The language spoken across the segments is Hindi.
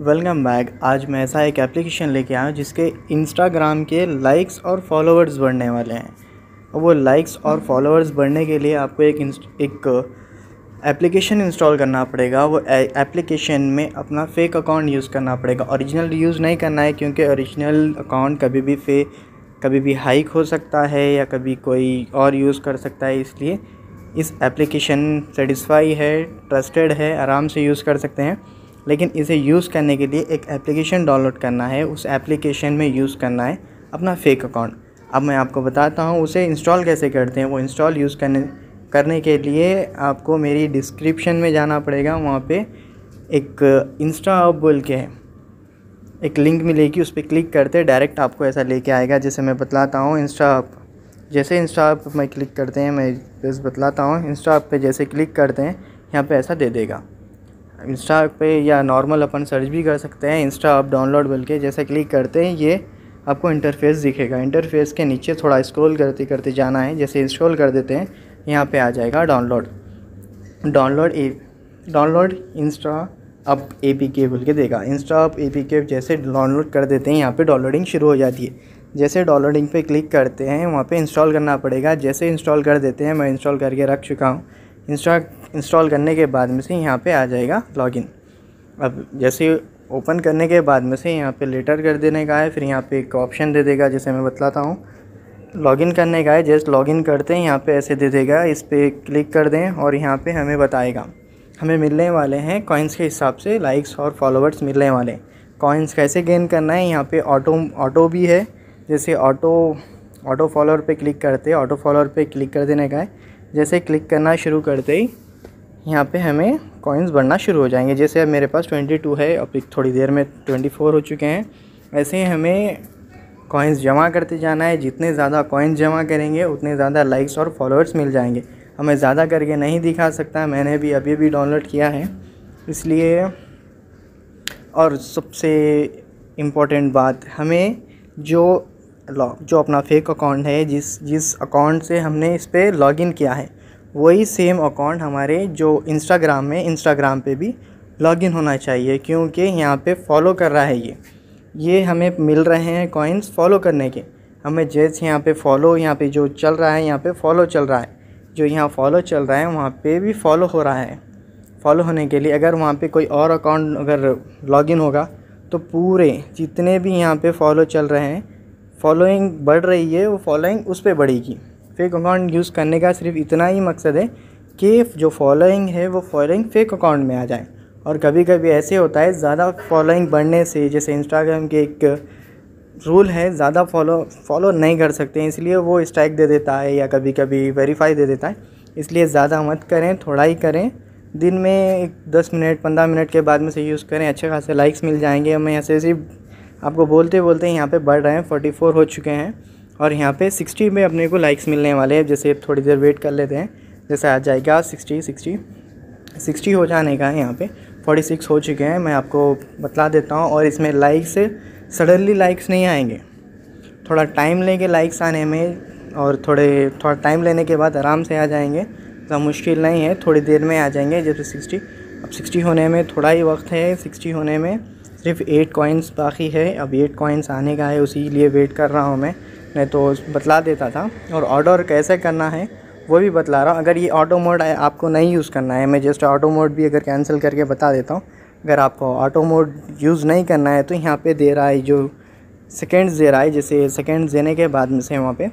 वेलकम बैक आज मैं ऐसा एक एप्लीकेशन लेके आया हूँ जिसके इंस्टाग्राम के लाइक्स और फॉलोवर्स बढ़ने वाले हैं और वो लाइक्स और फॉलोवर्स बढ़ने के लिए आपको एक एक एप्लीकेशन uh, इंस्टॉल करना पड़ेगा वो एप्लीकेशन uh, में अपना फेक अकाउंट यूज़ करना पड़ेगा ओरिजिनल यूज़ नहीं करना है क्योंकि ओरिजिनल अकाउंट कभी भी फे कभी भी हाइक हो सकता है या कभी कोई और यूज़ कर सकता है इसलिए इस एप्लीकेशन सेटिस्फाई है ट्रस्टेड है आराम से यूज़ कर सकते हैं लेकिन इसे यूज़ करने के लिए एक एप्लीकेशन डाउनलोड करना है उस एप्लीकेशन में यूज़ करना है अपना फेक अकाउंट अब मैं आपको बताता हूँ उसे इंस्टॉल कैसे करते हैं वो इंस्टॉल यूज़ करने करने के लिए आपको मेरी डिस्क्रिप्शन में जाना पड़ेगा वहाँ पे एक इंस्टा ऑप बोल के है एक लिंक मिलेगी उस पर क्लिक करते डायरेक्ट आपको ऐसा लेके आएगा जैसे मैं बतलाता हूँ इंस्टा हब जैसे इंस्टा हब में क्लिक करते हैं मैं बस बतलाता हूँ इंस्टा ऑप पे जैसे क्लिक करते हैं यहाँ पे ऐसा दे देगा इंस्टा पे या नॉर्मल अपन सर्च भी कर सकते हैं इंस्टा आप डाउनलोड बोल के जैसे क्लिक करते हैं ये आपको इंटरफेस दिखेगा इंटरफेस के नीचे थोड़ा स्क्रॉल करते करते जाना है जैसे इंस्टॉल कर देते हैं यहाँ पे आ जाएगा download download a download Insta up A P K बोल के देगा इंस्टा अप ए पी के जैसे डाउनलोड कर देते हैं यहाँ पे डाउनलोडिंग शुरू हो जाती है जैसे डाउनलोडिंग पे क्लिक करते हैं वहाँ पे इंस्टॉल करना पड़ेगा जैसे इंस्टॉल कर देते हैं मैं इंस्टॉल करके रख चुका हूँ इंस्टा इंस्टॉल करने के बाद में से यहाँ पे आ जाएगा लॉगिन अब जैसे ओपन करने के बाद में से यहाँ पे लेटर कर देने का है फिर यहाँ पे एक ऑप्शन दे देगा जैसे मैं बतलाता हूँ लॉगिन करने का है जस्ट लॉगिन करते हैं यहाँ पे ऐसे दे देगा इस पर क्लिक कर दें और यहाँ पे हमें बताएगा हमें मिलने वाले हैं कॉइन्स के हिसाब से लाइक्स और फॉलोवर्स मिलने वाले कॉइन्स कैसे गेन करना है यहाँ पर ऑटो ऑटो भी है जैसे ऑटो ऑटो फॉलोअर पे क्लिक करते ऑटो फॉलोअर पे क्लिक कर देने का है जैसे क्लिक करना शुरू करते ही यहाँ पे हमें कॉइन्स बढ़ना शुरू हो जाएंगे जैसे अब मेरे पास 22 है अब एक थोड़ी देर में 24 हो चुके हैं ऐसे ही हमें कॉइन्स जमा करते जाना है जितने ज़्यादा कॉइन्स जमा करेंगे उतने ज़्यादा लाइक्स और फॉलोअर्स मिल जाएंगे हमें ज़्यादा करके नहीं दिखा सकता मैंने भी अभी भी डाउनलोड किया है इसलिए और सबसे इम्पोर्टेंट बात हमें जो जो अपना फेक अकाउंट है जिस जिस अकाउंट से हमने इस पर लॉगिन किया है वही सेम अकाउंट हमारे जो इंस्टाग्राम में इंस्टाग्राम पे भी लॉगिन होना चाहिए क्योंकि यहाँ पे फॉलो कर रहा है ये ये हमें मिल रहे हैं कॉइन्स फॉलो करने के हमें जैसे यहाँ पे फॉलो यहाँ पे जो चल रहा है यहाँ पे फॉलो चल रहा है जो यहाँ फॉलो चल रहा है वहाँ पे भी फॉलो हो रहा है फॉलो होने के लिए अगर वहाँ पे कोई और अकाउंट अगर लॉगिन होगा तो पूरे जितने भी यहाँ पे फॉलो चल रहे हैं फॉलोइंग बढ़ रही है वो फॉलोइंग उस पर बढ़ेगी फेक अकाउंट यूज़ करने का सिर्फ इतना ही मकसद है कि जो फॉलोइंग है वो फॉलोइंग फेक अकाउंट में आ जाए और कभी कभी ऐसे होता है ज़्यादा फॉलोइंग बढ़ने से जैसे इंस्टाग्राम के एक रूल है ज़्यादा फॉलो फॉलो नहीं कर सकते इसलिए वो स्ट्राइक दे देता है या कभी कभी वेरीफाई दे देता है इसलिए ज़्यादा मत करें थोड़ा ही करें दिन में एक दस मिनट पंद्रह मिनट के बाद में से यूज़ करें अच्छे खासे लाइक्स मिल जाएंगे हमें ऐसे ऐसी आपको बोलते बोलते यहाँ पे बढ़ रहे हैं 44 फोर हो चुके हैं और यहाँ पे सिक्सटी में अपने को लाइक्स मिलने वाले हैं जैसे थोड़ी देर वेट कर लेते हैं जैसे आ जाएगा सिक्सटी सिक्सटी सिक्सटी हो जाने का है यहाँ पे फोर्टी सिक्स हो चुके हैं मैं आपको बता देता हूँ और इसमें लाइक्स सडनली लाइक्स नहीं आएंगे थोड़ा टाइम लेंगे लाइक्स आने में और थोड़े थोड़ा टाइम लेने के बाद आराम से आ जाएंगे इतना मुश्किल नहीं है थोड़ी देर में आ जाएंगे जैसे सिक्सटी अब सिक्सटी होने में थोड़ा ही वक्त है सिक्सटी होने में सिर्फ एट कॉइन्स बाकी है अब एट कॉइन्स आने का है उसी लिए वेट कर रहा हूँ मैं नहीं तो बतला देता था और ऑर्डर कैसे करना है वो भी बतला रहा हूँ अगर ये ऑटो मोड आपको नहीं यूज़ करना है मैं जस्ट ऑटो मोड भी अगर कैंसिल करके बता देता हूँ अगर आपको ऑटो मोड यूज़ नहीं करना है तो यहाँ पे दे रहा है जो सेकेंड्स दे रहा है जैसे सेकेंड्स देने के बाद में से वहाँ पे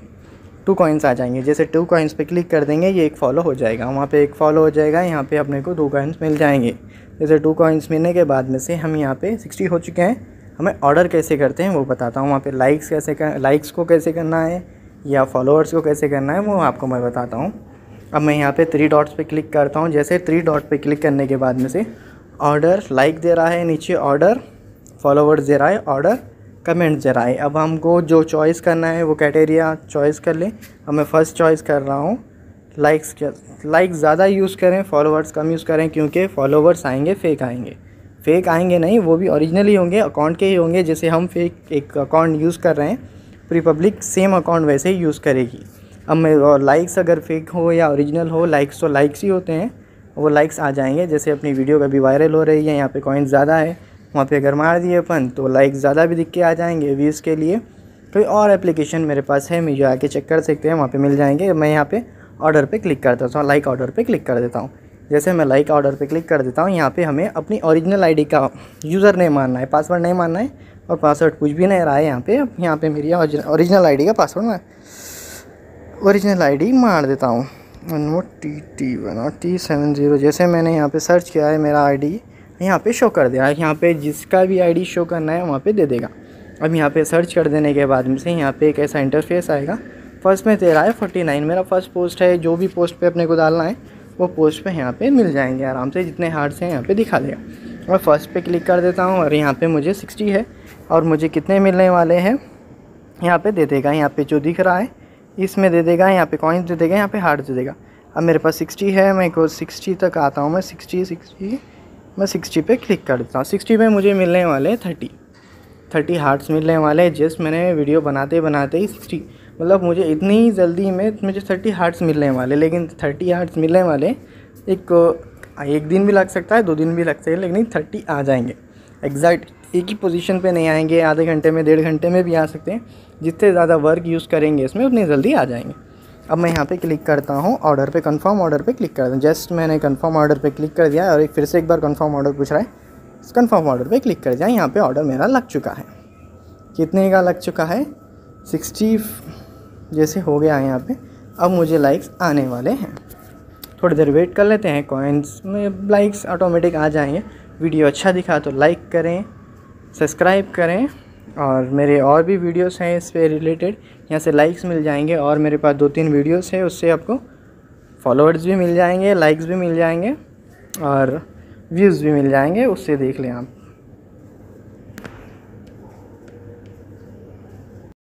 टू कॉइन्स आ जाएंगे जैसे टू कॉइन्स पे क्लिक कर देंगे ये एक फॉलो हो जाएगा वहाँ पे एक फॉलो हो जाएगा यहाँ पे अपने को दो कॉइन्स मिल जाएंगे जैसे टू कॉइन्स मिलने के बाद में से हम यहाँ पे सिक्सटी हो चुके हैं हमें ऑर्डर कैसे करते हैं वो बताता हूँ वहाँ पे लाइक्स कैसे कर लाइक्स को कैसे करना है या फॉलोअर्स को कैसे करना है वो आपको मैं बताता हूँ अब मैं यहाँ पर थ्री डॉट्स पर क्लिक करता हूँ जैसे थ्री डॉट पर क्लिक करने के बाद में से ऑर्डर लाइक दे रहा है नीचे ऑर्डर फॉलोवर्स दे रहा है ऑर्डर कमेंट जरा आए अब हमको जो चॉइस करना है वो कैटेरिया चॉइस कर लें अब मैं फ़र्स्ट चॉइस कर रहा हूँ लाइक्स लाइक ज़्यादा यूज़ करें फॉलोवर्स कम यूज़ करें क्योंकि फॉलोवर्स आएंगे फेक आएंगे फेक आएंगे नहीं वो भी ओरिजिनल ही होंगे अकाउंट के ही होंगे जैसे हम फेक एक अकाउंट यूज़ कर रहे हैं पब्लिक सेम अकाउंट वैसे ही यूज़ करेगी अब मैं और लाइक्स अगर फेक हो या ओरिजिनल हो लाइक्स तो लाइक्स ही होते हैं वो लाइक्स आ जाएंगे जैसे अपनी वीडियो कभी वायरल हो रही है यहाँ पे कॉइन ज़्यादा है वहाँ पे अगर मार दिए अपन तो लाइक ज़्यादा भी दिख के आ जाएंगे व्यूज़ के लिए कोई और एप्लीकेशन मेरे पास है जो आके चेक कर सकते हैं वहाँ पे मिल जाएंगे मैं यहाँ पे ऑर्डर पे क्लिक कर देता हूँ लाइक ऑर्डर पे क्लिक कर देता हूँ जैसे मैं लाइक ऑर्डर पे क्लिक कर देता हूँ यहाँ पे हमें अपनी ओरिजिनल आईडी का यूज़र नहीं मानना है पासवर्ड नहीं मानना है और पासवर्ड कुछ भी नहीं रहा है यहाँ पर यहाँ पर मेरी ओरिजिनल आई का पासवर्ड मैं औरिजिनल आई मार देता हूँ नोट टी टी वन और टी सेवन ज़ीरो जैसे मैंने यहाँ पे सर्च किया है मेरा आईडी यहाँ पे शो कर देगा यहाँ पे जिसका भी आईडी शो करना है वहाँ पे दे देगा अब यहाँ पे सर्च कर देने के बाद में से यहाँ पे एक ऐसा इंटरफेस आएगा फर्स्ट में तेरा है फोर्टी नाइन मेरा फर्स्ट पोस्ट है जो भी पोस्ट पे अपने को डालना है वो पोस्ट पे यहाँ पे मिल जाएंगे आराम से जितने हार्ड हैं यहाँ पर दिखा देगा मैं फर्स्ट पर क्लिक कर देता हूँ और यहाँ पर मुझे सिक्सटी है और मुझे कितने मिलने वाले हैं यहाँ पर दे देगा यहाँ पर जो दिख रहा है इसमें दे देगा यहाँ पर कॉइन्स दे देगा यहाँ पर हार्ड दे देगा अब मेरे पास सिक्सटी है मैं को सिक्सटी तक आता हूँ मैं सिक्सटी सिक्सटी मैं सिक्सटी पे क्लिक कर देता हूँ सिक्सटी पे मुझे मिलने वाले थर्टी थर्टी हार्ट्स मिलने वाले जस्ट मैंने वीडियो बनाते बनाते ही सिक्सटी मतलब मुझे इतनी ही जल्दी में मुझे थर्टी हार्ट्स मिलने वाले लेकिन थर्टी हार्ट्स मिलने वाले एक हाँ, एक दिन भी लग सकता है दो दिन भी लग सकते हैं लेकिन थर्टी आ जाएंगे एग्जैक्ट एक ही पोजीशन पे नहीं आएंगे आधे घंटे में डेढ़ घंटे में भी आ सकते हैं जितने ज़्यादा वर्क यूज़ करेंगे इसमें उतनी जल्दी आ जाएंगे अब मैं यहाँ पे क्लिक करता हूँ ऑर्डर पे कंफर्म ऑर्डर पे क्लिक करता हूँ जस्ट मैंने कंफर्म ऑर्डर पे क्लिक कर दिया और एक फिर से एक बार कंफर्म ऑर्डर पूछ रहा है कंफर्म ऑर्डर पे क्लिक कर दिया यहाँ पे ऑर्डर मेरा लग चुका है कितने का लग चुका है सिक्सटी जैसे हो गया है यहाँ पर अब मुझे लाइक्स आने वाले हैं थोड़ी देर वेट कर लेते हैं कॉइन्स में लाइक्स ऑटोमेटिक आ जाएंगे वीडियो अच्छा दिखा तो लाइक करें सब्सक्राइब करें और मेरे और भी वीडियोस हैं इस पर रिलेटेड यहाँ से लाइक्स मिल जाएंगे और मेरे पास दो तीन वीडियोस हैं उससे आपको फॉलोअर्स भी मिल जाएंगे लाइक्स भी मिल जाएंगे और व्यूज़ भी मिल जाएंगे उससे देख लें आप